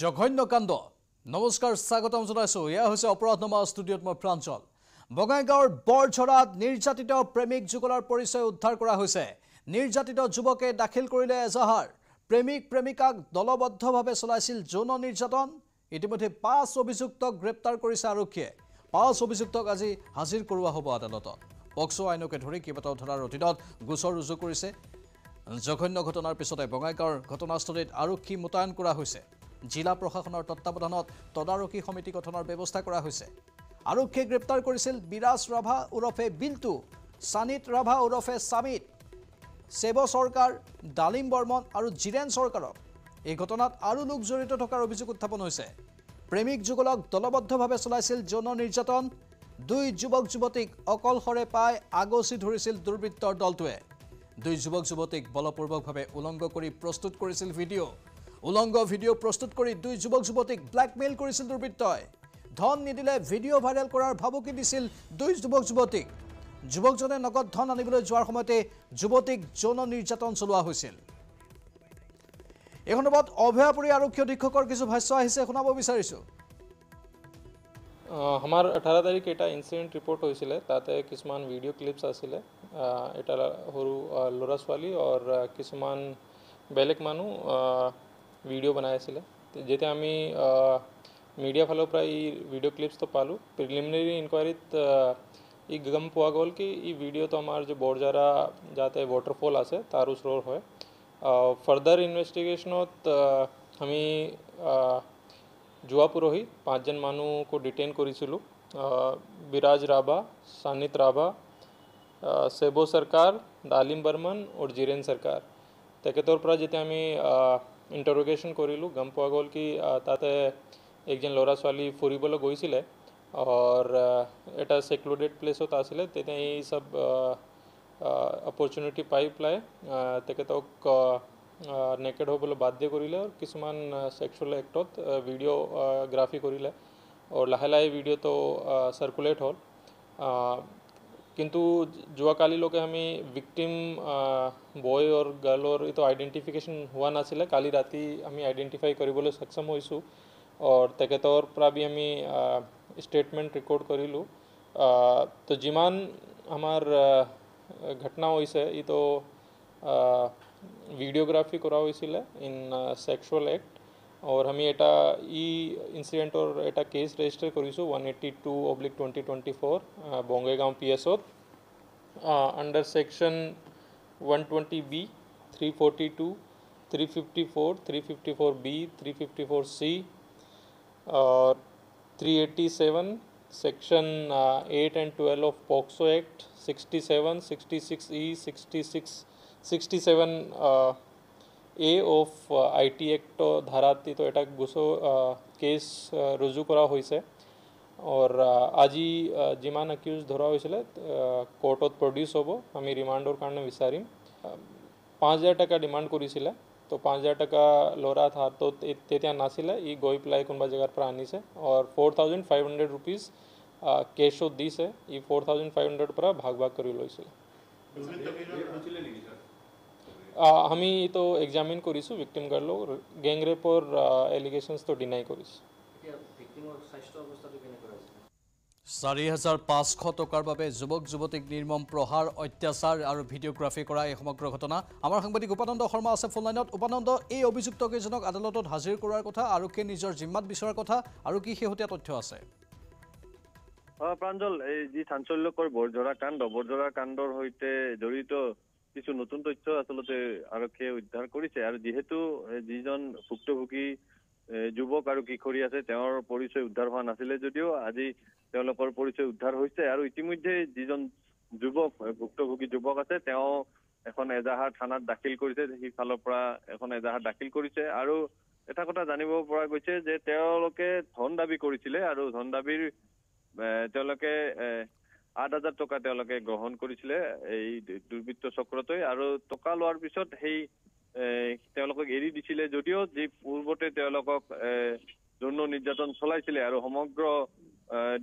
জঘন্য কাণ্ড নমস্কাৰ স্বাগতম জনাইছোঁ এয়া হৈছে অপৰাধ নমা ষ্টুডিঅ'ত মই প্ৰাঞ্চল বঙাইগাঁৱৰ বৰঝৰাত নিৰ্যাতিত প্ৰেমিক যুগলৰ পৰিচয় উদ্ধাৰ কৰা হৈছে নিৰ্যাতিত যুৱকে দাখিল কৰিলে এজাহাৰ প্ৰেমিক প্ৰেমিকাক দলবদ্ধভাৱে চলাইছিল যৌন নিৰ্যাতন ইতিমধ্যে পাঁচ অভিযুক্তক গ্ৰেপ্তাৰ কৰিছে আৰক্ষীয়ে পাঁচ অভিযুক্তক আজি হাজিৰ কৰোৱা হ'ব আদালতত পক্সো আইনকে ধৰি কেইবাটাও ধৰাৰ অধীনত গোচৰ ৰুজু কৰিছে জঘন্য ঘটনাৰ পিছতে বঙাইগাঁৱৰ ঘটনাস্থলীত আৰক্ষী মোতায়েন কৰা হৈছে জিলা প্ৰশাসনৰ তত্বাৱধানত তদাৰকী সমিতি গঠনৰ ব্যৱস্থা কৰা হৈছে আৰক্ষীয়ে গ্ৰেপ্তাৰ কৰিছিল বিৰাজ ৰাভা ওৰফে বিল্টু ছানিত ৰাভা ওৰফে ছামিত চেব চৰকাৰ ডালিম বৰ্মন আৰু জিৰেন চৰকাৰক এই ঘটনাত আৰু লোক জড়িত থকাৰ অভিযোগ উত্থাপন হৈছে প্ৰেমিক যুগলক দলবদ্ধভাৱে চলাইছিল যৌন নিৰ্যাতন দুই যুৱক যুৱতীক অকলশৰে পাই আগচি ধৰিছিল দুৰ্বৃত্তৰ দলটোৱে দুই যুৱক যুৱতীক বলপূৰ্বকভাৱে উলংগ কৰি প্ৰস্তুত কৰিছিল ভিডিঅ' উলংগ ভিডিঅ' প্ৰস্তুত কৰি দুই যুৱক যুৱতীক ব্লেকমেইল কৰিছিল দুৰ্বৃত্তই ধন নিদিলে ভিডিঅ' ভাইৰেল কৰাৰ ভাবুকি দিছিল দুই যুৱক যুৱতীক যুৱকজনে নগদ ধন আনিবলৈ যোৱাৰ সময়তে যুৱতীক যৌন নিৰ্যাতন চলোৱা হৈছিল এই সন্দৰ্ভত অভয়াপুৰী আৰক্ষী অধীক্ষকৰ কিছু ভাষ্য আহিছে শুনাব বিচাৰিছোঁ আমাৰ আঠাৰ তাৰিখ এটা ইঞ্চিডেণ্ট ৰিপৰ্ট হৈছিলে তাতে কিছুমান ভিডিঅ' ক্লিপছ আছিলে এটা সৰু ল'ৰা ছোৱালী অৰ কিছুমান বেলেগ মানুহ ভিডিও বানাইছিল তে জেতে আমি মিডিয়া ফলো প্রায় ভিডিও ক্লিপস তো পালু প্রিলিমিনারি ইনকোয়ারি এই গම්পওয়াগল কি এই ভিডিও তো আমার যে বোর জারা যাতে ওয়াটারফল আছে তারু সরর হয় ফার্দার ইনভেস্টিগেশন তো আমি জোয়াপুরহি পাঁচজন মানونکو ডিটেইন করিছিল বিরাজ রাবাsanitize রাবা সেবো সরকার দালিম বর্মন ও জيرين সরকার তকেতোর পর যেতে আমি ইণ্টাৰোগেশ্যন কৰিলোঁ গম পোৱা গ'ল কি তাতে একজন ল'ৰা ছোৱালী ফুৰিবলৈ গৈছিলে এটা চেকলুডেড প্লেচত আছিলে তেতিয়া এই চব অপৰচুনিটি পাই পেলাই তেখেতক নেকেড হ'বলৈ বাধ্য কৰিলে আৰু কিছুমান চেক্সুৱেল এক্টত ভিডিঅ' গ্ৰাফি কৰিলে আৰু লাহে লাহে ভিডিঅ'টো চাৰ্কুলেট হ'ল কিন্তু জোয়া কালী লোকে আমিVictim boy or girl or to identification হোনা আছেলে Kali রাতি আমি আইডেন্টিফাই করিবল সক্ষম হইসু অর তকেতোর পরে আমি স্টেটমেন্ট রেকর্ড করিলু তো জিমান হামার ঘটনা হইছে ই তো ভিডিওগ্রাফি করা হইছিল ইন সেক্সুয়াল অ্যাক্ট और हमें एटा ई इंसिडेंट और एटा केस रजिस्टर करीशू one eighty two oblique twenty twenty four Bongaigaon P S O under section one twenty B three forty two three fifty four three fifty four B three fifty four C और three eighty seven section eight and twelve of POCSO act sixty seven sixty six E sixty six sixty seven A of IT act ધારાથી તો એટા ગુસો case রুজু করা হয়েছে or আজি যিমান accused ধরা হয়েছিল কোর্টত প্রডিউস হব আমি রিমান্ডর কারণে বিচারিম পাঁচ হাজার টাকা ডিমান্ড করেছিল তো পাঁচ হাজার টাকা লোরা থা তো তেতিয়া নাছিলে ই গৈ পেলাই কোনোবা জেগাৰ পৰা আনিছে or four thousand five hundred rupees কেছত দিছে ই ফ'ৰ থাউজেণ্ড ফাইভ হাণ্ড্ৰেড পৰা ভাগ ভাগ কৰি লৈছিলে আমি তো এক্সামিন কৰিছোঁ ভিক্টিম গাৰ্লক গেংৰেপৰ এলিগেশ্যনছটো ডিনাই কৰিছোঁ চাৰি হাজাৰ পাঁচশ টকাৰ বাবে যুৱক যুৱতীক নিৰ্মম প্ৰহাৰ অত্যাচাৰ আৰু ভিডিঅ'গ্ৰাফি কৰা এই সমগ্ৰ ঘটনা আমাৰ সাংবাদিক উপানন্দ শৰ্মা আছে ফোনলাইনত উপানন্দ এই অভিযুক্তকেইজনক আদালতত হাজিৰ কৰাৰ কথা আৰক্ষীয়ে নিজৰ জিম্মাত বিচৰাৰ কথা আৰু কি শেহতীয়া তথ্য আছে প্ৰাঞ্জল এই যি চাঞ্চল্যকৰ বৰজৰা কাণ্ড বৰজৰা কাণ্ডৰ সৈতে জড়িত কিছু নতুন তথ্য আচলতে আৰক্ষীয়ে উদ্ধাৰ কৰিছে আৰু যিহেতু যিজন ভুক্তভোগী যুৱক আৰু কিশোৰী আছে তেওঁৰ পৰিচয় উদ্ধাৰ হোৱা নাছিলে যদিও আজি তেওঁলোকৰ পৰিচয় উদ্ধাৰ হৈছে আৰু ইতিমধ্যে যিজন যুৱক ভুক্তভোগী যুৱক আছে তেওঁ এখন এজাহাৰ থানাত দাখিল কৰিছে সিফালৰ পৰা এখন এজাহাৰ দাখিল কৰিছে আৰু এটা কথা জানিব পৰা গৈছে যে তেওঁলোকে ধন দাবী কৰিছিলে আৰু ধন দাবীৰ তেওঁলোকে আঠ হাজাৰ টকা তেওঁলোকে গ্ৰহণ কৰিছিলে এই দুৰ্বৃত্ত চক্ৰটোৱে আৰু টকা লোৱাৰ পিছত সেই তেওঁলোকক এৰি দিছিলে যদিও যি পূৰ্বতে তেওঁলোকক যৌন নিৰ্যাতন চলাইছিলে আৰু সমগ্ৰ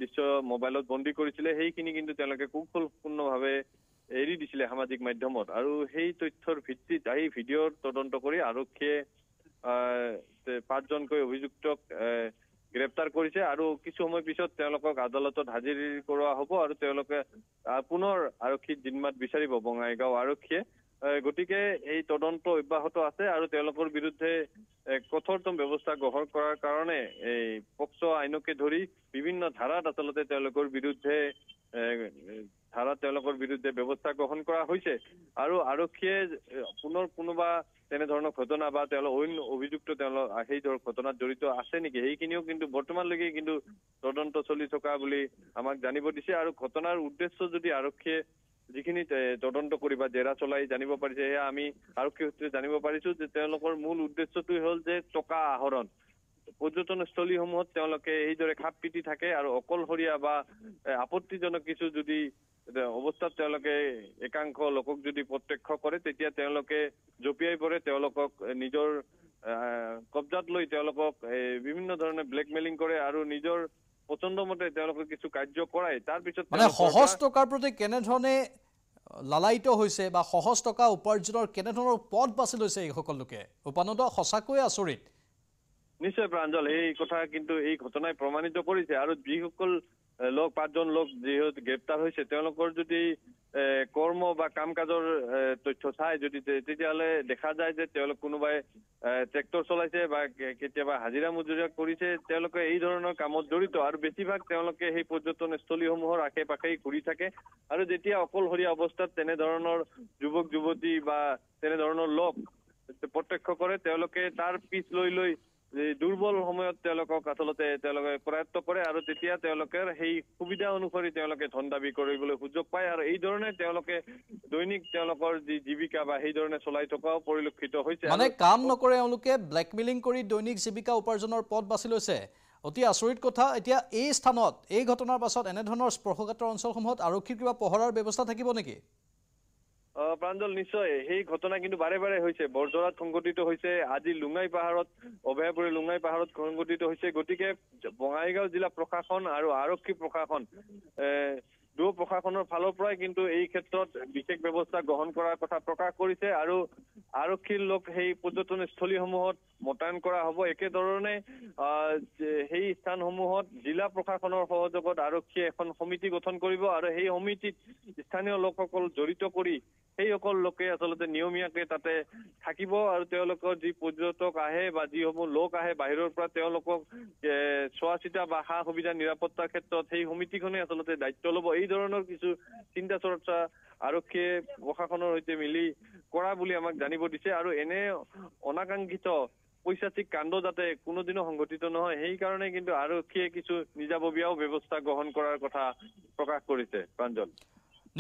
দৃশ্য মোবাইলত বন্দী কৰিছিলে সেইখিনি কিন্তু তেওঁলোকে ভাৱে এৰি দিছিলে সামাজিক মাধ্যমত আৰু সেই তথ্যৰ ভিত্তিত আহি ভিডিঅ'ৰ তদন্ত কৰি আৰক্ষীয়ে পাঁচজনকৈ অভিযুক্তক আহ গ্ৰেপ্তাৰ কৰিছে আৰু কিছু সময় পিছত তেওঁলোকক আদালতত হাজিৰ কৰোৱা হ'ব আৰু তেওঁলোকে পুনৰ আৰক্ষীৰ জিম্মাত বিচাৰিব বঙাইগাঁও আৰক্ষীয়ে গতিকে এই তদন্ত অব্যাহত আছে আৰু তেওঁলোকৰ বিৰুদ্ধে কঠোৰতম ব্যৱস্থা গ্ৰহণ কৰাৰ কাৰণে এই পক্স আইনকে ধৰি বিভিন্ন ধাৰাত আচলতে তেওঁলোকৰ বিৰুদ্ধে ধাৰাত তেওঁলোকৰ বিৰুদ্ধে ব্যৱস্থা গ্ৰহণ কৰা হৈছে আৰু আৰক্ষীয়ে পুনৰ কোনোবা তেনেধৰণৰ ঘটনা বা তেওঁলোক অন্য অভিযুক্ত তেওঁলোক সেই ধৰক ঘটনাত জড়িত আছে নেকি সেইখিনিও কিন্তু বৰ্তমানলৈকে কিন্তু তদন্ত চলি থকা বুলি আমাক জানিব দিছে আৰু ঘটনাৰ উদ্দেশ্য যদি আৰক্ষীয়ে যিখিনি তদন্ত কৰি বা জেৰা চলাই জানিব পাৰিছে সেয়া আমি আৰক্ষী সূত্ৰে জানিব পাৰিছো যে তেওঁলোকৰ মূল উদ্দেশ্যটোৱেই হ'ল যে টকা আহৰণ পৰ্যটনস্থলীসমূহত তেওঁলোকে এইদৰে খাপ পিটি থাকে আৰু অকলশৰীয়া বা আপত্তিজনক কিছু যদি অৱস্থাত তেওঁলোকে একাংশ লোকক যদি প্ৰত্যক্ষ কৰে তেতিয়া তেওঁলোকে জঁপিয়াই পৰে তেওঁলোকক নিজৰ কব্জাত লৈ তেওঁলোকক বিভিন্ন ধৰণে ব্লেকমেইলিং কৰে আৰু নিজৰ পচন্দ মতে তেওঁলোকে কিছু কাৰ্য কৰায় তাৰপিছত মানে সহজ টকাৰ প্ৰতি কেনেধৰণে লালায়িত হৈছে বা সহজ টকা উপাৰ্জনৰ কেনেধৰণৰ পথ বাছি লৈছে এইসকল লোকে উপানন্দ সঁচাকৈয়ে আচৰিত নিশ্চয় প্ৰাঞ্জল এই কথা কিন্তু এই ঘটনাই প্ৰমাণিত কৰিছে আৰু যিসকল লোক পাঁচজন লোক যিহেতু গ্ৰেপ্তাৰ হৈছে তেওঁলোকৰ যদি কৰ্ম বা কাম কাজৰ তথ্য চাই যদি তেতিয়াহ'লে দেখা যায় যে তেওঁলোক কোনোবাই ট্ৰেক্টৰ চলাইছে বা কেতিয়াবা হাজিৰা মজুৰিয়া কৰিছে তেওঁলোকে এই ধৰণৰ কামত জড়িত আৰু বেছিভাগ তেওঁলোকে সেই পৰ্যটনস্থলীসমূহৰ আশে পাশেই ঘূৰি থাকে আৰু যেতিয়া অকলশৰীয়া অৱস্থাত তেনেধৰণৰ যুৱক যুৱতী বা তেনেধৰণৰ লোক প্ৰত্যক্ষ কৰে তেওঁলোকে তাৰ পিছ লৈ লৈ দুৰ্বল সময়ত তেওঁলোকক আচলতে তেওঁলোকে প্ৰয়ত্ন কৰে আৰু তেতিয়া তেওঁলোকে সেই সুবিধা অনুসৰি তেওঁলোকে ধন দাবী কৰিবলৈ সুযোগ পায় আৰু এইধৰণে তেওঁলোকে দৈনিক তেওঁলোকৰ যি জীৱিকা বা সেইধৰণে চলাই থকাও পৰিলক্ষিত হৈছে মানে কাম নকৰে এওঁলোকে ব্লেকমেইলিং কৰি দৈনিক জীৱিকা উপাৰ্জনৰ পথ বাছি লৈছে অতি আচৰিত কথা এতিয়া এই স্থানত এই ঘটনাৰ পাছত এনেধৰণৰ স্পৰ্শকাতৰ অঞ্চলসমূহত আৰক্ষীৰ কিবা পহৰাৰ ব্যৱস্থা থাকিব নেকি প্ৰাঞ্জল নিশ্চয় সেই ঘটনা কিন্তু বাৰে বাৰে হৈছে বৰজৰাত সংঘটিত হৈছে আজি লুঙাই পাহাৰত অভয়াপুৰী লুঙাই পাহাৰত সংঘটিত হৈছে গতিকে বঙাইগাঁও জিলা প্ৰশাসন আৰু আৰক্ষী প্ৰশাসন এহ দুয়ো প্ৰশাসনৰ ফালৰ পৰাই কিন্তু এই ক্ষেত্ৰত বিশেষ ব্যৱস্থা গ্ৰহণ কৰাৰ কথা প্ৰকাশ কৰিছে আৰু আৰক্ষীৰ লোক সেই পৰ্যটনস্থলীসমূহত মোতায়ন কৰা হ'ব একেধৰণে সেই স্থানসমূহত জিলা প্ৰশাসনৰ সহযোগত আৰক্ষীয়ে এখন সমিতি গঠন কৰিব আৰু সেই সমিতিত স্থানীয় লোকসকল জড়িত কৰি সেইসকল লোকে আচলতে নিয়মীয়াকে তাতে থাকিব আৰু তেওঁলোকৰ যি পৰ্যটক আহে বা যিসমূহ লোক আহে বাহিৰৰ পৰা তেওঁলোকক চোৱা চিতা বা সা সুবিধা নিৰাপত্তাৰ ক্ষেত্ৰত সেই সমিতিখনে আচলতে দায়িত্ব ল'ব এই ধৰণৰ কিছু চিন্তা চৰ্চা আৰক্ষীয়ে প্ৰশাসনৰ সৈতে মিলি কৰা বুলি আমাক জানিব দিছে আৰু এনে অনাকাংক্ষিত পৈচাচিক কাণ্ড যাতে কোনোদিনো সংঘটিত নহয় সেইকাৰণে কিন্তু আৰক্ষীয়ে কিছু নিজাববীয়াও ব্যৱস্থা গ্ৰহণ কৰাৰ কথা প্ৰকাশ কৰিছে প্ৰাঞ্জল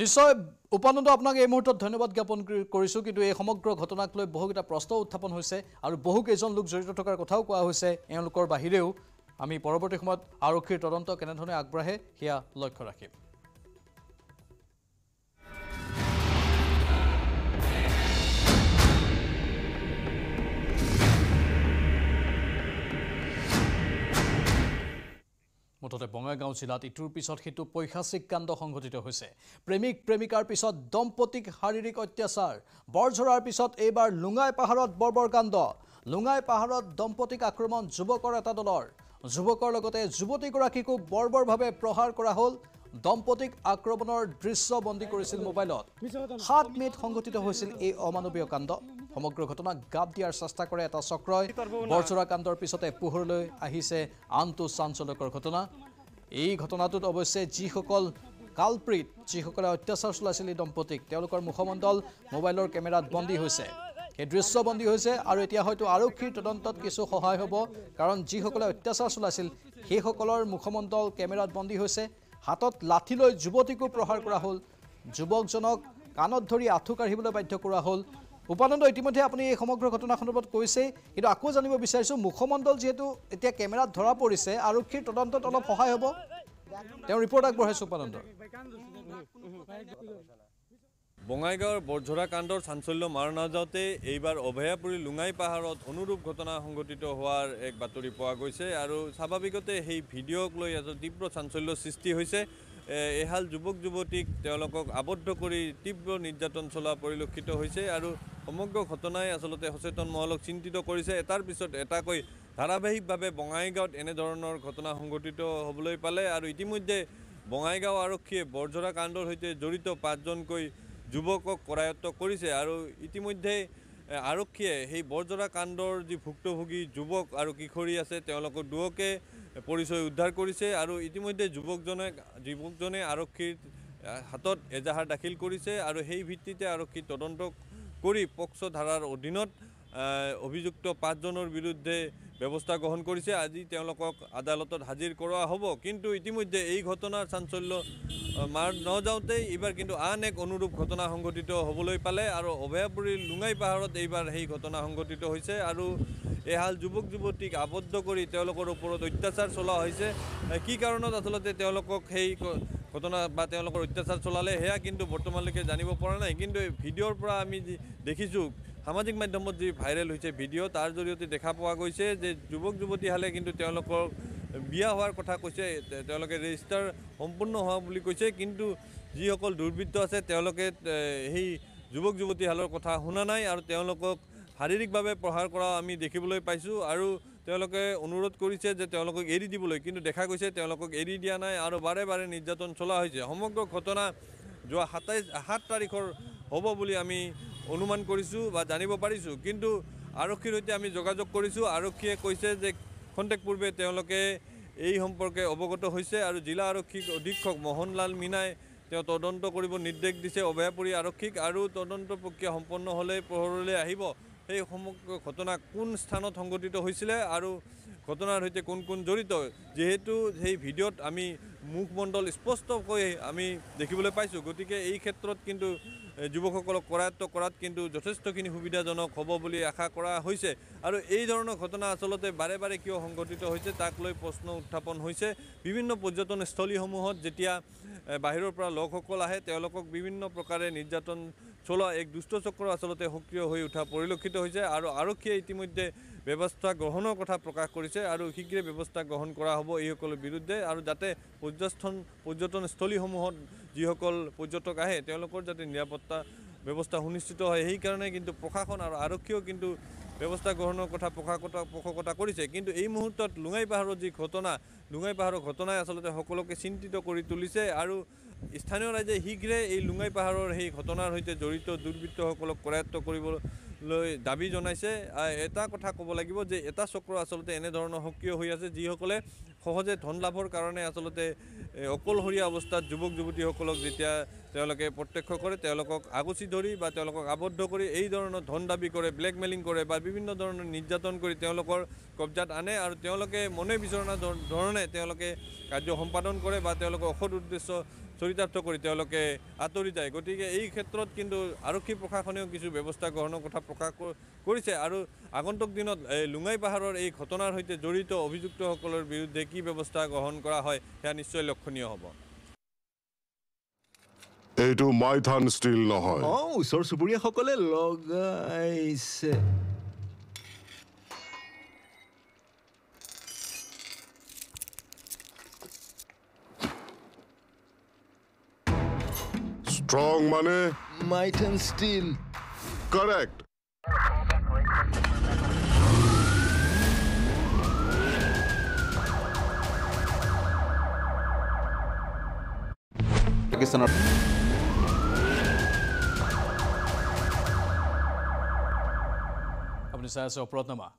নিশ্চয় উপানন্দ আপোনাক এই মুহূৰ্তত ধন্যবাদ জ্ঞাপন কৰিছোঁ কিন্তু এই সমগ্ৰ ঘটনাক লৈ বহুকেইটা প্ৰশ্ন উত্থাপন হৈছে আৰু বহুকেইজন লোক জড়িত থকাৰ কথাও কোৱা হৈছে এওঁলোকৰ বাহিৰেও আমি পৰৱৰ্তী সময়ত আৰক্ষীৰ তদন্ত কেনেধৰণে আগবাঢ়ে সেয়া লক্ষ্য ৰাখিম মুঠতে বঙাইগাঁও জিলাত ইটোৰ পিছত সিটো পৈশাচিক কাণ্ড সংঘটিত হৈছে প্ৰেমিক প্ৰেমিকাৰ পিছত দম্পতীক শাৰীৰিক অত্যাচাৰ বৰঝৰাৰ পিছত এইবাৰ লুঙাই পাহাৰত বৰ্বৰ কাণ্ড লুঙাই পাহাৰত দম্পতীক আক্ৰমণ যুৱকৰ এটা দলৰ যুৱকৰ লগতে যুৱতীগৰাকীকো বৰ্বৰভাৱে প্ৰহাৰ কৰা হ'ল দম্পতীক আক্ৰমণৰ দৃশ্য বন্দী কৰিছিল মোবাইলত সাত মিনিট সংঘটিত হৈছিল এই অমানৱীয় কাণ্ড সমগ্ৰ ঘটনাক গাপ দিয়াৰ চেষ্টা কৰে এটা চক্ৰই বৰচোৰা কাণ্ডৰ পিছতে পোহৰলৈ আহিছে আনটো চাঞ্চলকৰ ঘটনা এই ঘটনাটোত অৱশ্যে যিসকল কালপ্ৰীত যিসকলে অত্যাচাৰ চলাইছিল এই দম্পতীক তেওঁলোকৰ মুখমণ্ডল মোবাইলৰ কেমেৰাত বন্দী হৈছে সেই দৃশ্য বন্দী হৈছে আৰু এতিয়া হয়তো আৰক্ষীৰ তদন্তত কিছু সহায় হ'ব কাৰণ যিসকলে অত্যাচাৰ চলাইছিল সেইসকলৰ মুখমণ্ডল কেমেৰাত বন্দী হৈছে হাতত লাঠি লৈ যুৱতীকো প্ৰহাৰ কৰা হ'ল যুৱকজনক কাণত ধৰি আঁঠু কাঢ়িবলৈ বাধ্য কৰা হ'ল উপানন্দ ইতিমধ্যে আপুনি এই সমগ্ৰ ঘটনা সন্দৰ্ভত কৈছে কিন্তু আকৌ জানিব বিচাৰিছোঁ মুখমণ্ডল যিহেতু এতিয়া কেমেৰাত ধৰা পৰিছে আৰক্ষীৰ তদন্তত অলপ সহায় হ'ব তেওঁ ৰিপৰ্ট আগবঢ়াইছোঁ উপানন্দৰ বঙাইগাঁৱৰ বৰঝৰা কাণ্ডৰ চাঞ্চল্য মাৰ নাযাওঁতে এইবাৰ অভয়াপুৰী লুঙাই পাহাৰত অনুৰূপ ঘটনা সংঘটিত হোৱাৰ এক বাতৰি পোৱা গৈছে আৰু স্বাভাৱিকতে সেই ভিডিঅ'ক লৈ এজন তীব্ৰ চাঞ্চল্য সৃষ্টি হৈছে এহাল যুৱক যুৱতীক তেওঁলোকক আবদ্ধ কৰি তীব্ৰ নিৰ্যাতন চলোৱা পৰিলক্ষিত হৈছে আৰু সমগ্ৰ ঘটনাই আচলতে সচেতন মহলক চিন্তিত কৰিছে এটাৰ পিছত এটাকৈ ধাৰাবাহিকভাৱে বঙাইগাঁৱত এনেধৰণৰ ঘটনা সংঘটিত হ'বলৈ পালে আৰু ইতিমধ্যে বঙাইগাঁও আৰক্ষীয়ে বৰঝৰা কাণ্ডৰ সৈতে জড়িত পাঁচজনকৈ যুৱকক কৰায়ত্ব কৰিছে আৰু ইতিমধ্যে আৰক্ষীয়ে সেই বৰজৰা কাণ্ডৰ যি ভুক্তভোগী যুৱক আৰু কিশোৰী আছে তেওঁলোকৰ দুয়োকে পৰিচয় উদ্ধাৰ কৰিছে আৰু ইতিমধ্যে যুৱকজনে যুৱকজনে আৰক্ষীৰ হাতত এজাহাৰ দাখিল কৰিছে আৰু সেই ভিত্তিতে আৰক্ষী তদন্ত কৰি পক্সো ধাৰাৰ অধীনত অভিযুক্ত পাঁচজনৰ বিৰুদ্ধে ব্যৱস্থা গ্ৰহণ কৰিছে আজি তেওঁলোকক আদালতত হাজিৰ কৰোৱা হ'ব কিন্তু ইতিমধ্যে এই ঘটনাৰ চাঞ্চল্য মাৰ নযাওঁতেই এইবাৰ কিন্তু আন এক অনুৰূপ ঘটনা সংঘটিত হ'বলৈ পালে আৰু অভয়াপুৰীৰ লুঙাই পাহাৰত এইবাৰ সেই ঘটনা সংঘটিত হৈছে আৰু এহাল যুৱক যুৱতীক আবদ্ধ কৰি তেওঁলোকৰ ওপৰত অত্যাচাৰ চলোৱা হৈছে কি কাৰণত আচলতে তেওঁলোকক সেই ঘটনা বা তেওঁলোকৰ অত্যাচাৰ চলালে সেয়া কিন্তু বৰ্তমানলৈকে জানিব পৰা নাই কিন্তু ভিডিঅ'ৰ পৰা আমি দেখিছোঁ সামাজিক মাধ্যমত যি ভাইরাল হৈছে ভিডিও তার জড়িয়ে দেখা পাওয়া গৈছে যে যুবক যুবতী হালে কিন্তু বিয়া হওয়ার কথা কৈছে তেওঁলোকে রেজিস্টার সম্পূর্ণ হওয়া বলে কৈছে কিন্তু যখন দুর্বৃত্ত আছে তেওঁলোকে সেই যুবক যুবতী হালের কথা শুনা নাই আর শারীরিকভাবে প্রহার করা আমি দেখবলে পাইছো আর অনুরোধ করেছে যে এৰি দিবলে কিন্তু দেখা গেছে এৰি দিয়া নাই আৰ বাৰে বাৰে নিৰ্যাতন চলা হয়েছে সমগ্ৰ ঘটনা যা সাতাইশ সাত তাৰিখেৰ হব বলে আমি অনুমান কৰিছোঁ বা জানিব পাৰিছোঁ কিন্তু আৰক্ষীৰ সৈতে আমি যোগাযোগ কৰিছোঁ আৰক্ষীয়ে কৈছে যে খন্তেক পূৰ্বে তেওঁলোকে এই সম্পৰ্কে অৱগত হৈছে আৰু জিলা আৰক্ষী অধীক্ষক মোহনলাল মীনাই তেওঁ তদন্ত কৰিব নিৰ্দেশ দিছে অভয়াপুৰী আৰক্ষীক আৰু তদন্ত প্ৰক্ৰিয়া সম্পন্ন হ'লে পোহৰলৈ আহিব সেই সমগ্ৰ ঘটনা কোন স্থানত সংঘটিত হৈছিলে আৰু ঘটনাৰ সৈতে কোন কোন জড়িত যিহেতু সেই ভিডিঅ'ত আমি মুখমণ্ডল স্পষ্টকৈ আমি দেখিবলৈ পাইছোঁ গতিকে এই ক্ষেত্ৰত কিন্তু যুৱকসকলক কৰায়ত্ব কৰাত কিন্তু যথেষ্টখিনি সুবিধাজনক হ'ব বুলি আশা কৰা হৈছে আৰু এই ধৰণৰ ঘটনা আচলতে বাৰে বাৰে কিয় সংঘটিত হৈছে তাক লৈ প্ৰশ্ন উত্থাপন হৈছে বিভিন্ন পৰ্যটনস্থলীসমূহত যেতিয়া বাহিৰৰ পৰা লোকসকল আহে তেওঁলোকক বিভিন্ন প্ৰকাৰে নিৰ্যাতন চলোৱা এক দুষ্টচক্ৰ আচলতে সক্ৰিয় হৈ উঠা পৰিলক্ষিত হৈছে আৰু আৰক্ষীয়ে ইতিমধ্যে ব্যৱস্থা গ্ৰহণৰ কথা প্ৰকাশ কৰিছে আৰু শীঘ্ৰে ব্যৱস্থা গ্ৰহণ কৰা হ'ব এইসকলৰ বিৰুদ্ধে আৰু যাতে পৰ্যস্থন পৰ্যটনস্থলীসমূহত যিসকল পৰ্যটক আহে তেওঁলোকৰ যাতে নিৰাপত্তা ব্যৱস্থা সুনিশ্চিত হয় সেইকাৰণে কিন্তু প্ৰশাসন আৰু আৰক্ষীয়েও কিন্তু ব্যৱস্থা গ্ৰহণৰ কথা পোষকতা পোষকতা কৰিছে কিন্তু এই মুহূৰ্তত লুঙাই পাহাৰৰ যি ঘটনা লুঙাই পাহাৰৰ ঘটনাই আচলতে সকলোকে চিন্তিত কৰি তুলিছে আৰু স্থানীয় ৰাইজে শীঘ্ৰে এই লুঙাই পাহাৰৰ সেই ঘটনাৰ সৈতে জড়িত দুৰ্বৃত্তসকলক কৰায়ত্ব কৰিবলৈ দাবী জনাইছে এটা কথা ক'ব লাগিব যে এটা চক্ৰ আচলতে এনেধৰণৰ সক্ৰিয় হৈ আছে যিসকলে সহজে ধন লাভৰ কাৰণে আচলতে অকলশৰীয়া অৱস্থাত যুৱক যুৱতীসকলক যেতিয়া তেওঁলোকে প্ৰত্যক্ষ কৰে তেওঁলোকক আগুচি ধৰি বা তেওঁলোকক আবদ্ধ কৰি এই ধৰণৰ ধন দাবী কৰে ব্লেকমেইলিং কৰে বা বিভিন্ন ধৰণৰ নিৰ্যাতন কৰি তেওঁলোকৰ কব্জাত আনে আৰু তেওঁলোকে মনে বিচৰণা ধৰণে তেওঁলোকে কাৰ্য সম্পাদন কৰে বা তেওঁলোকৰ অসৎ উদ্দেশ্য চৰিতাৰ্থ কৰি তেওঁলোকে আঁতৰি যায় গতিকে এই ক্ষেত্ৰত কিন্তু আৰক্ষী প্ৰশাসনেও কিছু ব্যৱস্থা গ্ৰহণৰ কথা প্ৰকাশ কৰিছে আৰু আগন্তুক দিনত লুঙাই পাহাৰৰ এই ঘটনাৰ সৈতে জড়িত অভিযুক্তসকলৰ বিৰুদ্ধে কি ব্যৱস্থা গ্ৰহণ কৰা হয় সেয়া নিশ্চয় লক্ষণীয় হ'ব এইটো মাইথান ষ্টিল নহয় অঁ ওচৰ চুবুৰীয়াসকলে লগাইছে Strong money. Might and steel. Correct. Pakistan. Abhinav Sahu, Pratnama.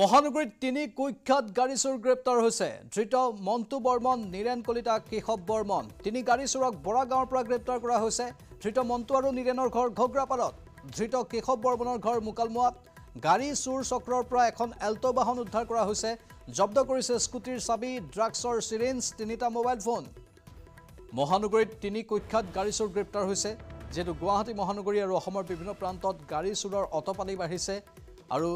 মহানগৰীত তিনি কুখ্যাত গাড়ী চোৰ গ্ৰেপ্তাৰ হৈছে ধৃত মন্টু বৰ্মন নীৰেন কলিতা কেশৱ বৰ্মন তিনি গাড়ী গাড়ি চোৰক পৰা গ্ৰেপ্তাৰ কৰা হৈছে ধৃত মন্টু আৰু নীৰেনেৰ ঘৰ ঘগ্ৰাপাৰত ধৃত কেশৱ বৰ্মনৰ ঘৰ মুকালমুৱাত গাড়ী চোৰ চক্ৰৰ পৰা এখন এল্টো বাহন উদ্ধাৰ কৰা হৈছে জব্দ কৰিছে স্কুটিৰ চাবি ড্ৰাগছৰ চিৰিঞ্জ তিনিটা মোবাইল ফোন মহানগৰীত তিনি কুখ্যাত গাড়ী চোৰ গ্ৰেপ্তাৰ হৈছে যিহেতু গুৱাহাটী মহানগৰী আৰু অসমৰ বিভিন্ন প্ৰান্তত গাড়ী চোৰৰ অট'পালি বাঢ়িছে আৰু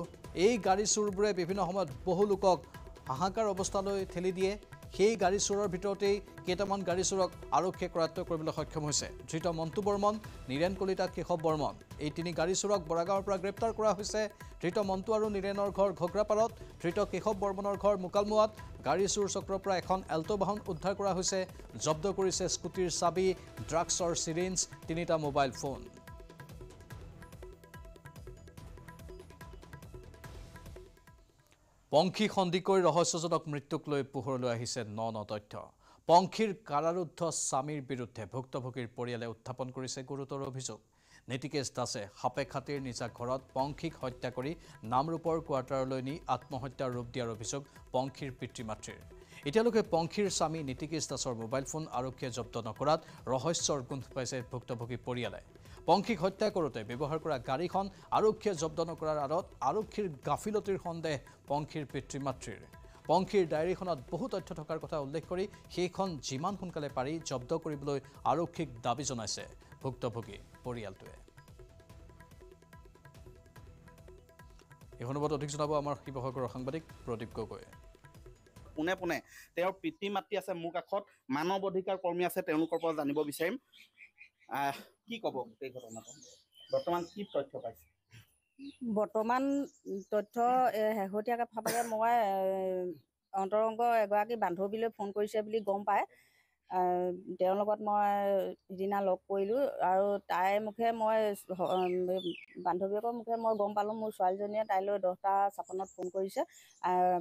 এই গাড়ী চোৰবোৰে বিভিন্ন সময়ত বহু লোকক হাহাকাৰ অৱস্থালৈ ঠেলি দিয়ে সেই গাড়ী চোৰৰ ভিতৰতেই কেইটামান গাড়ী চোৰক আৰক্ষীয়ে কৰায়ত্ব কৰিবলৈ সক্ষম হৈছে ধৃত মন্তু বৰ্মন নীৰেণ কলিতা কেশৱ বৰ্মন এই তিনি গাড়ী চোৰক বৰাগাঁৱৰ পৰা গ্ৰেপ্তাৰ কৰা হৈছে ধৃত মন্তু আৰু নীৰেণৰ ঘৰ ঘগ্ৰাপাৰত ধৃত কেশৱ বৰ্মনৰ ঘৰ মোকালমুৱাত গাড়ী চোৰ চক্ৰৰ পৰা এখন এল্ট' বাহন উদ্ধাৰ কৰা হৈছে জব্দ কৰিছে স্কুটিৰ চাবি ড্ৰাগছৰ চিৰিঞ্জ তিনিটা মোবাইল ফোন পংখী সন্দিকৈৰ ৰহস্যজনক মৃত্যুক লৈ পোহৰলৈ আহিছে ন ন তথ্য পংখীৰ কাৰাৰুদ্ধ স্বামীৰ বিৰুদ্ধে ভুক্তভোগীৰ পৰিয়ালে উত্থাপন কৰিছে গুৰুতৰ অভিযোগ নীতিকেশ দাসে সাপে খাতিৰ নিজা ঘৰত পংখীক হত্যা কৰি নামৰূপৰ কোৱাৰ্টাৰলৈ নি আত্মহত্যাৰ ৰূপ দিয়াৰ অভিযোগ পংখীৰ পিতৃ মাতৃৰ এতিয়ালৈকে পংখীৰ স্বামী নীতিকেশ দাসৰ মোবাইল ফোন আৰক্ষীয়ে জব্দ নকৰাত ৰহস্যৰ গোন্ধ পাইছে ভুক্তভোগী পৰিয়ালে পংখীক হত্যা কৰোঁতে ব্যৱহাৰ কৰা গাড়ীখন আৰক্ষীয়ে জব্দ নকৰাৰ আঁৰত আৰক্ষীৰ গাফিলতিৰ সন্দেহ পংখীর পিতৃ মাতৃর পংখীর ডায়েরিখনত বহু তথ্য থকার কথা উল্লেখ করে সেইখন যিমান সোনকালে পারি জব্দ করবল আরক্ষীক দাবি জানাইছে ভুক্তভোগী পরিয়ালটে এই সন্দৰ্ভত অধিক জনাব আমাৰ শিৱসাগৰৰ সাংবাদিক প্ৰদীপ গগৈয়ে পোনে পোনে তেওঁৰ পিতৃ মাতৃ আছে মোৰ কাষত মানৱ অধিকাৰ কৰ্মী আছে তেওঁলোকৰ পৰা জানিব বিচাৰিম কি ক'ব গোটেই ঘটনাটো বৰ্তমান কি তথ্য পাইছে বৰ্তমান তথ্য শেহতীয়াকৈ ভাবে মই অন্তৰংগ এগৰাকী বান্ধৱীলৈ ফোন কৰিছে বুলি গম পাই তেওঁৰ লগত মই সিদিনা লগ কৰিলোঁ আৰু তাই মুখে মই বান্ধৱীকৰ মুখে মই গম পালোঁ মোৰ ছোৱালীজনীয়ে তাইলৈ দহটা ছাপন্নত ফোন কৰিছে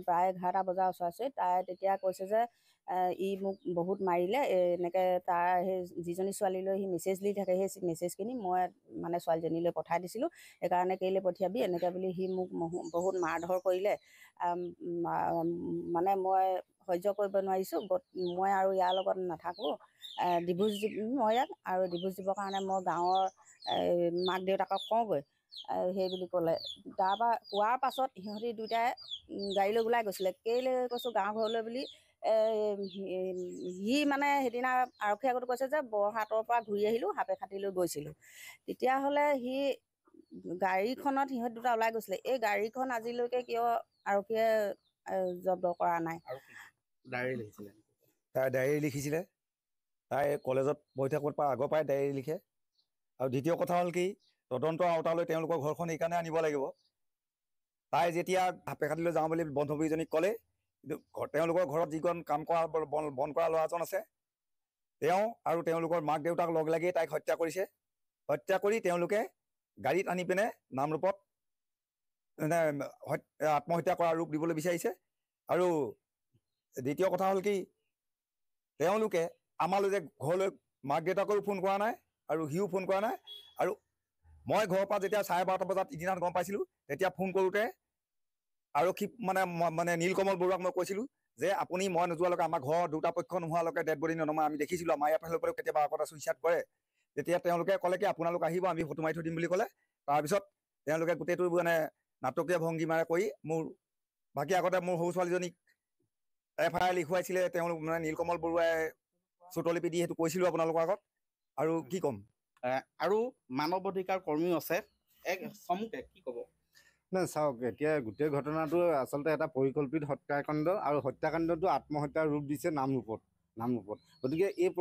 প্ৰায় এঘাৰটা বজাৰ ওচৰা ওচৰি তাই তেতিয়া কৈছে যে ই মোক বহুত মাৰিলে এনেকৈ তাৰ সেই যিজনী ছোৱালীলৈ সি মেছেজ দি থাকে সেই মেছেজখিনি মই মানে ছোৱালীজনীলৈ পঠাই দিছিলোঁ সেইকাৰণে কেলৈ পঠিয়াবি এনেকৈ বুলি সি মোক বহুত মাৰ ধৰ কৰিলে মানে মই সহ্য কৰিব নোৱাৰিছোঁ মই আৰু ইয়াৰ লগত নাথাকোঁ ডিব্ৰুজ দিব মই ইয়াত আৰু ডিব্ৰুজ দিবৰ কাৰণে মই গাঁৱৰ মাক দেউতাকক কওঁগৈ সেই বুলি ক'লে তাৰপৰা কোৱাৰ পাছত সিহঁতি দুয়োটাই গাড়ীলৈ ওলাই গৈছিলে কেলৈ কৈছোঁ গাঁৱৰ ঘৰলৈ বুলি সি মানে সেইদিনা আৰক্ষী আগতো কৈছে যে বৰহাটৰ পৰা ঘূৰি আহিলোঁ সাপেখাটিলৈ গৈছিলোঁ তেতিয়াহ'লে সি গাড়ীখনত সিহঁত দুটা ওলাই গৈছিলে এই গাড়ীখন আজিলৈকে কিয় আৰক্ষীয়ে জব্দ কৰা নাই তাই ডায়েৰী লিখিছিলে তাই কলেজত পঢ়ি থাকোঁ পৰা আগৰ পৰাই ডায়েৰী লিখে আৰু দ্বিতীয় কথা হ'ল কি তদন্ত আওতালৈ তেওঁলোকৰ ঘৰখন সেইকাৰণে আনিব লাগিব তাই যেতিয়া সাপেখাটিলৈ যাওঁ বুলি বন্ধু ক'লে তেওঁলোকৰ ঘৰত যিজন কাম কৰা বন কৰা ল'ৰাজন আছে তেওঁ আৰু তেওঁলোকৰ মাক দেউতাক লগ লাগিয়ে তাইক হত্যা কৰিছে হত্যা কৰি তেওঁলোকে গাড়ীত আনি পিনে নামৰূপত মানে আত্মহত্যা কৰাৰ ৰূপ দিবলৈ বিচাৰিছে আৰু দ্বিতীয় কথা হ'ল কি তেওঁলোকে আমালৈ যে ঘৰলৈ মাক দেউতাকৰো ফোন কৰা নাই আৰু সিও ফোন কৰা নাই আৰু মই ঘৰৰ পৰা যেতিয়া চাৰে বাৰটা বজাত ইদিনাত গম পাইছিলোঁ তেতিয়া ফোন কৰোঁতে আৰক্ষী মানে মানে নীলকমল বৰুৱাক মই কৈছিলোঁ যে আপুনি মই নোযোৱালৈকে আমাৰ ঘৰ দুটা পক্ষ নোহোৱালৈকে ডেড বডি ননমাই আমি দেখিছিলোঁ আমাৰ ইয়াৰ ফালৰ পৰাও কেতিয়াবা আগতে চুইচাইড কৰে তেতিয়া তেওঁলোকে ক'লে কি আপোনালোক আহিব আমি ফটো মাৰি থৈ দিম বুলি ক'লে তাৰপিছত তেওঁলোকে গোটেইটো মানে নাটকীয় ভংগীমাৰে কৰি মোৰ বাকী আগতে মোৰ সৰু ছোৱালীজনীক এফ আই আৰ লিখুৱাইছিলে তেওঁলোক মানে নীলকমল বৰুৱাই চুতলিপি দি সেইটো কৈছিলোঁ আপোনালোকৰ আগত আৰু কি ক'ম আৰু মানৱ অধিকাৰ কৰ্মীও আছে এক চমুকে কি ক'ব না চাওক এতিয়া গোটেই ঘটনাটো আচলতে এটা পৰিকল্পিত হত্যাকাণ্ড আৰু হত্যাকাণ্ডটো আত্মহত্যাৰ ৰূপ দিছে নাম ৰূপত নাম ৰূপত গতিকে এই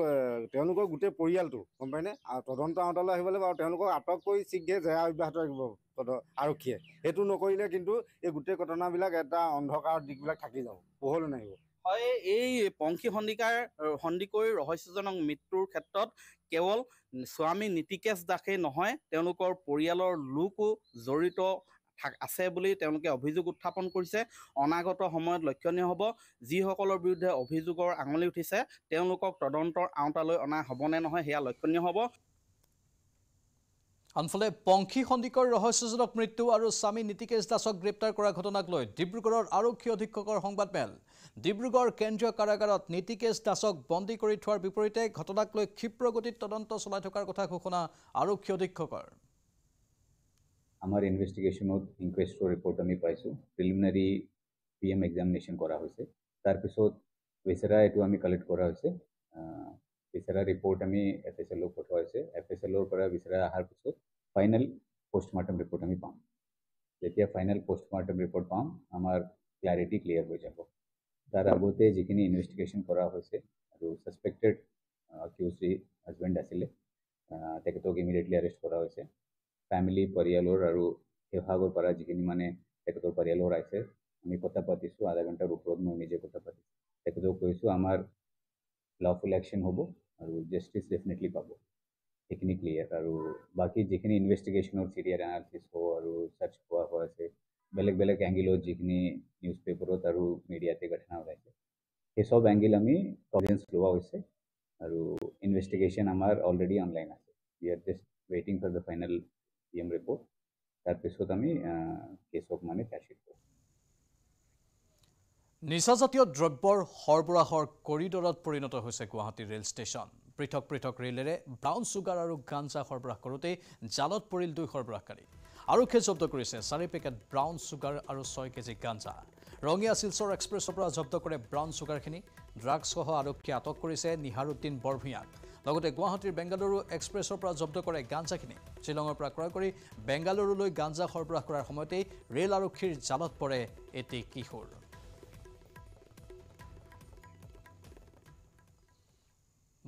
তেওঁলোকৰ গোটেই পৰিয়ালটো গম পাইনে তদন্ত আওতালৈ আহিব লাগিব আৰু তেওঁলোকক আটক কৰি শীঘ্ৰে জেৰা অব্যাহত ৰাখিব তদ আৰক্ষীয়ে সেইটো নকৰিলে কিন্তু এই গোটেই ঘটনাবিলাক এটা অন্ধকাৰৰ দিশবিলাক থাকি যাব পোহৰলৈ নাহিব হয় এই পংখী সন্দিকাৰ সন্দিকৈৰ ৰহস্যজনক মৃত্যুৰ ক্ষেত্ৰত কেৱল স্বামী নীতিকেশ দাসেই নহয় তেওঁলোকৰ পৰিয়ালৰ লোকো জড়িত আছে বুলি তেওঁলোকে অভিযোগ উত্থাপন কৰিছে অনাগত সময়ত লক্ষণীয় হ'ব যিসকলৰ বিৰুদ্ধে অভিযোগৰ আঙুলি উঠিছে তেওঁলোকক তদন্তৰ আওতালৈ অনা হ'বনে নহয় সেয়া লক্ষণীয় হ'ব আনফালে পংখী সন্দিকৰ ৰহস্যজনক মৃত্যু আৰু স্বামী নীতিকেশ দাসক গ্ৰেপ্তাৰ কৰা ঘটনাক লৈ ডিব্ৰুগড়ৰ আৰক্ষী অধীক্ষকৰ সংবাদমেল ডিব্ৰুগড় কেন্দ্ৰীয় কাৰাগাৰত নীতিকেশ দাসক বন্দী কৰি থোৱাৰ বিপৰীতে ঘটনাক লৈ ক্ষীপ্ৰ গতিত তদন্ত চলাই থকাৰ কথা ঘোষণা আৰক্ষী অধীক্ষকৰ আমাৰ ইনভেষ্টিগেশ্যনত ইনকুৱেষ্টৰ ৰিপৰ্ট আমি পাইছোঁ প্ৰিলিমিনাৰী পি এম এক্সামিনেশ্যন কৰা হৈছে তাৰপিছত বেচেৰা এইটো আমি কালেক্ট কৰা হৈছে বেচেৰা ৰিপৰ্ট আমি এফ এছ এলক পঠোৱা হৈছে এফ এছ এলৰ পৰা বেচেৰা অহাৰ পিছত ফাইনেল পষ্টমৰ্টম ৰিপৰ্ট আমি পাম যেতিয়া ফাইনেল পষ্টমৰ্টম ৰিপৰ্ট পাম আমাৰ ক্লাৰিটি ক্লিয়াৰ হৈ যাব তাৰ আগতে যিখিনি ইনভেষ্টিগেশ্যন কৰা হৈছে আৰু ছাছপেক্টেড কিউ চি হাজবেণ্ড আছিলে তেখেতক ইমিডিয়েটলি এৰেষ্ট কৰা হৈছে ফেমিলি পৰিয়ালৰ আৰু সেইভাগৰ পৰা যিখিনি মানে তেখেতৰ পৰিয়ালৰ আহিছে আমি কথা পাতিছোঁ আধা ঘণ্টাৰ ওপৰত মই নিজে কথা পাতিছোঁ তেখেতক কৈছোঁ আমাৰ লফুল একশ্যন হ'ব আৰু জাষ্টিচ ডেফিনেটলি পাব সেইখিনি ক্লিয়াৰ আৰু বাকী যিখিনি ইনভেষ্টিগেশ্যনৰ চিৰিয়াৰ এনালিচিচ হ'ব আৰু ছাৰ্চ পোৱা হৈ আছে বেলেগ বেলেগ এংগিলত যিখিনি নিউজ পেপাৰত আৰু মিডিয়াতে ঘটনা ওলাইছে সেই চব এংগিল আমি কভিডেঞ্চ লোৱা হৈছে আৰু ইনভেষ্টিগেশ্যন আমাৰ অলৰেডি অনলাইন আছে ৱি আৰ জাষ্ট ৱেইটিং for the final PM report তারপর আমি কেসক মানে ক্যাশিট করব নিচাজাতীয় দ্রব্যর সরবরাহর করিডরত পরিণত হয়েছে গুয়াহাটী রেল স্টেশন পৃথক পৃথক রেলে ব্রাউন সুগার আর গাঞ্জা সরবরাহ করতে জালত পরিল দুই সরবরাহকারী আরক্ষে জব্দ করেছে চারি পেকেট ব্রাউন সুগার আর ছয় কেজি গাঞ্জা রঙিয়া শিলচর এক্সপ্রেসরপা জব্দ করে ব্রাউন সুগারখিন ড্রাগস সহ আরক্ষী আটক করেছে নিহারুদ্দিন বরভূঁয়াক লগতে গুৱাহাটীৰ বেংগালুৰু এক্সপ্ৰেছৰ পৰা জব্দ কৰে গাঞ্জাখিনি শ্বিলঙৰ পৰা ক্ৰয় কৰি বেংগালুৰুলৈ গাঞ্জা সৰবৰাহ কৰাৰ সময়তেই ৰেল আৰক্ষীৰ জালত পৰে এটি কিশোৰ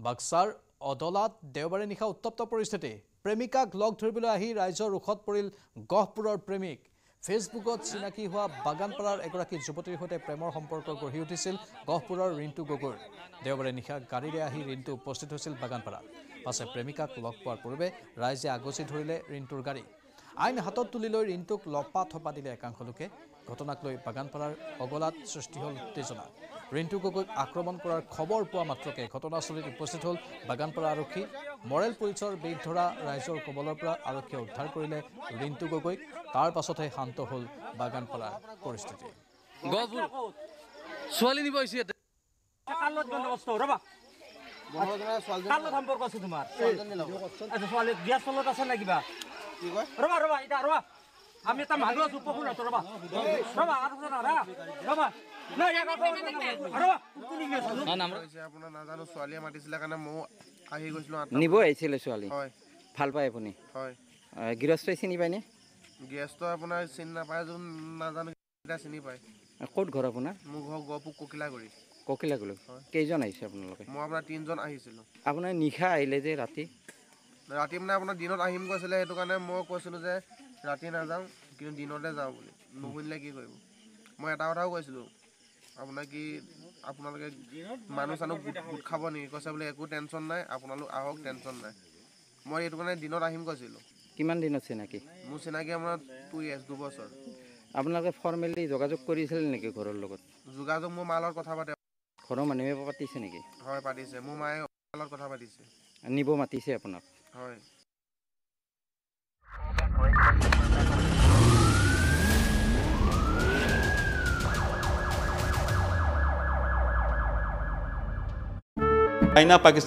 বাক্সাৰ অদলাত দেওবাৰে নিশা উত্তপ্ত পৰিস্থিতি প্ৰেমিকাক লগ ধৰিবলৈ আহি ৰাইজৰ ৰোষত পৰিল গহপুৰৰ প্ৰেমিক ফেচবুকত চিনাকি হোৱা বাগানপাৰাৰ এগৰাকী যুৱতীৰ সৈতে প্ৰেমৰ সম্পৰ্ক গঢ়ি উঠিছিল গহপুৰৰ ৰিণ্টু গগৈৰ দেওবাৰে নিশা গাড়ীৰে আহি ৰিণ্টু উপস্থিত হৈছিল বাগানপাৰাত পাছে প্ৰেমিকাক লগ পোৱাৰ পূৰ্বে ৰাইজে আগচি ধৰিলে ৰিণ্টুৰ গাড়ী আইন হাতত তুলি লৈ ৰিণ্টুক লপা থপা দিলে একাংশ লোকে ঘটনাক লৈ বাগানপাৰাৰ অগলাত সৃষ্টি হ'ল উত্তেজনা ৰিণ্টু গগৈক আক্ৰমণ কৰাৰ খবৰ পোৱা মাত্ৰকে ঘটনাস্থলীত উপস্থিত হ'ল বাগানপাৰা আৰক্ষী মৰেল পুলিচৰ বেগ ধৰা ৰাইজৰ কবলৰ পৰা আৰক্ষীয়ে উদ্ধাৰ কৰিলে ৰিণ্টু গগৈক তাৰ পাছতহে শান্ত হ'ল বাগানপাৰাৰ পৰিস্থিতি নিব আহিছিলে ছোৱালী ভাল পায় আপুনি গৃহস্থই চিনি পায় নে গৃহস্থ আপোনাৰ চিনি নাপায় যোন নাজানো চিনি পায় ক'ত ঘৰ আপোনাৰ মোৰ ঘৰ গপু ককিলাগুৰি ককিলাগুৰি কেইজন আহিছে আপোনালোকে মই আপোনাৰ তিনিজন আহিছিলোঁ আপোনাৰ নিশা আহিলে যে ৰাতি ৰাতি মানে আপোনাৰ দিনত আহিম কৈছিলে সেইটো কাৰণে মই কৈছিলোঁ যে ৰাতি নাযাওঁ কিন্তু দিনতে যাওঁ বুলি নুশুনিলে কি কৰিব মই এটা কথাও কৈছিলোঁ আপোনাৰ কি আপোনালোকে মানুহ চানুহ গোট খাব নেকি কৈছে বোলে একো টেনশ্যন নাই আপোনালোক আহক টেনশ্যন নাই মই এইটো কাৰণে দিনত আহিম কৈছিলোঁ কিমান দিনত চিনাকি মোৰ চিনাকি আপোনাৰ টু ইয়াৰ্ছ দুবছৰ আপোনালোকে ফৰ্মেলি যোগাযোগ কৰিছিল নেকি ঘৰৰ লগত যোগাযোগ মোৰ মালৰ কথা পাতে ঘৰৰ মানুহে পাতিছে নেকি হয় পাতিছে মোৰ মায়ে মালৰ কথা পাতিছে নিব মাতিছে আপোনাক হয় ਚਾਈਨਾ ਪਾਕਿਸਤਾਨ